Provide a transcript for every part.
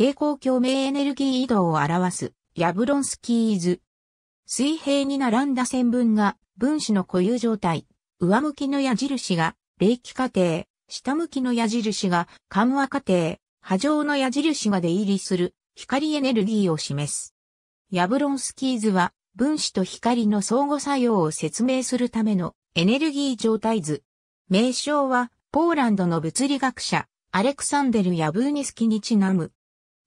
蛍光共鳴エネルギー移動を表す、ヤブロンスキーズ。水平に並んだ線分が分子の固有状態、上向きの矢印が冷気過程、下向きの矢印が緩和過程、波状の矢印が出入りする光エネルギーを示す。ヤブロンスキー図は分子と光の相互作用を説明するためのエネルギー状態図。名称はポーランドの物理学者アレクサンデル・ヤブーニスキにちなむ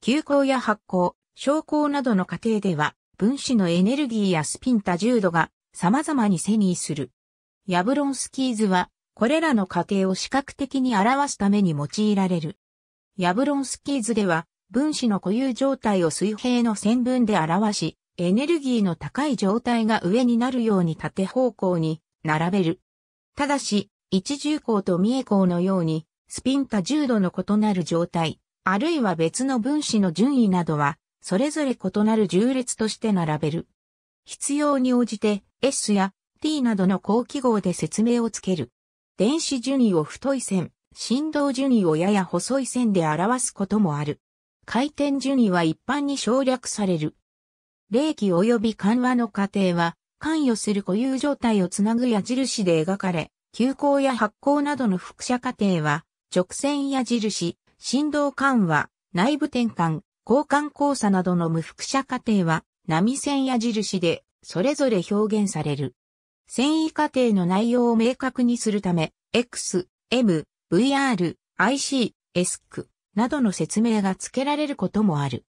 急行や発光、昇降などの過程では、分子のエネルギーやスピン多重度が様々に遷移する。ヤブロンスキーズは、これらの過程を視覚的に表すために用いられる。ヤブロンスキーズでは、分子の固有状態を水平の線分で表し、エネルギーの高い状態が上になるように縦方向に並べる。ただし、一重項と三重項のように、スピン多重度の異なる状態、あるいは別の分子の順位などは、それぞれ異なる重列として並べる。必要に応じて S や T などの高記号で説明をつける。電子順位を太い線、振動順位をやや細い線で表すこともある。回転順位は一般に省略される。冷気及び緩和の過程は、関与する固有状態をつなぐ矢印で描かれ、急行や発光などの複写過程は、直線矢印、振動緩和、内部転換、交換交差などの無複写過程は波線や印でそれぞれ表現される。繊維過程の内容を明確にするため、X、M、VR、IC、ESC などの説明が付けられることもある。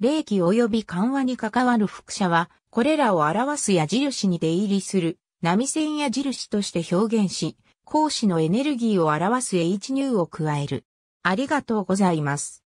冷気及び緩和に関わる複写は、これらを表す矢印に出入りする波線矢印として表現し、光子のエネルギーを表す h 入を加える。ありがとうございます。